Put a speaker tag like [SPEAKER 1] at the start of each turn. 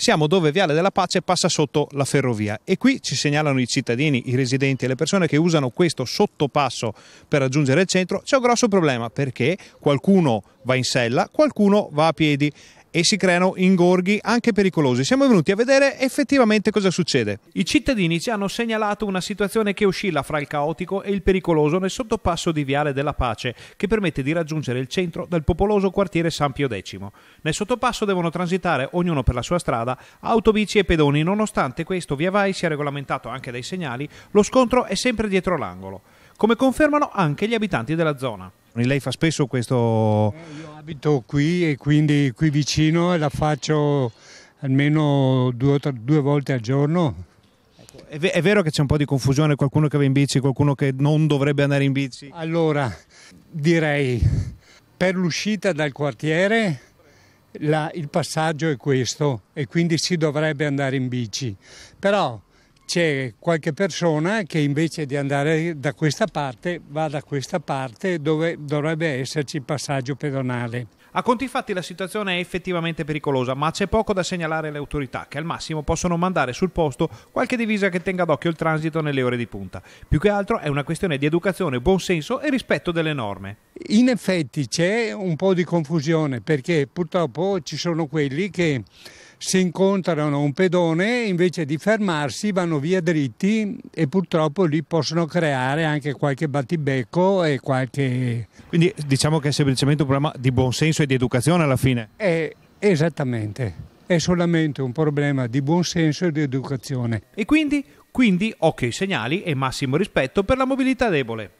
[SPEAKER 1] Siamo dove Viale della Pace passa sotto la ferrovia e qui ci segnalano i cittadini, i residenti e le persone che usano questo sottopasso per raggiungere il centro. C'è un grosso problema perché qualcuno va in sella, qualcuno va a piedi e si creano ingorghi anche pericolosi. Siamo venuti a vedere effettivamente cosa succede. I cittadini ci hanno segnalato una situazione che oscilla fra il caotico e il pericoloso nel sottopasso di Viale della Pace, che permette di raggiungere il centro del popoloso quartiere San Pio X. Nel sottopasso devono transitare, ognuno per la sua strada, autobici e pedoni. Nonostante questo via vai sia regolamentato anche dai segnali, lo scontro è sempre dietro l'angolo, come confermano anche gli abitanti della zona.
[SPEAKER 2] Lei fa spesso questo... Eh, io abito qui e quindi qui vicino e la faccio almeno due, due volte al giorno. Ecco, è, è vero che c'è un po' di confusione, qualcuno che va in bici, qualcuno che non dovrebbe andare in bici? Allora, direi per l'uscita dal quartiere la, il passaggio è questo e quindi si dovrebbe andare in bici. Però c'è qualche persona che invece di andare da questa parte va da questa parte dove dovrebbe esserci il passaggio pedonale. A conti fatti la situazione è effettivamente pericolosa, ma
[SPEAKER 1] c'è poco da segnalare alle autorità che al massimo possono mandare sul posto qualche divisa che tenga d'occhio il transito nelle ore di punta. Più che altro è una questione di educazione, buonsenso e rispetto delle norme.
[SPEAKER 2] In effetti c'è un po' di confusione perché purtroppo ci sono quelli che si incontrano un pedone, invece di fermarsi vanno via dritti e purtroppo lì possono creare anche qualche battibecco e qualche... Quindi diciamo che è semplicemente un problema di buonsenso e di educazione alla fine. È, eh, esattamente, è solamente un problema di buonsenso e di educazione. E quindi, quindi occhio
[SPEAKER 1] ai segnali e massimo rispetto per la mobilità debole.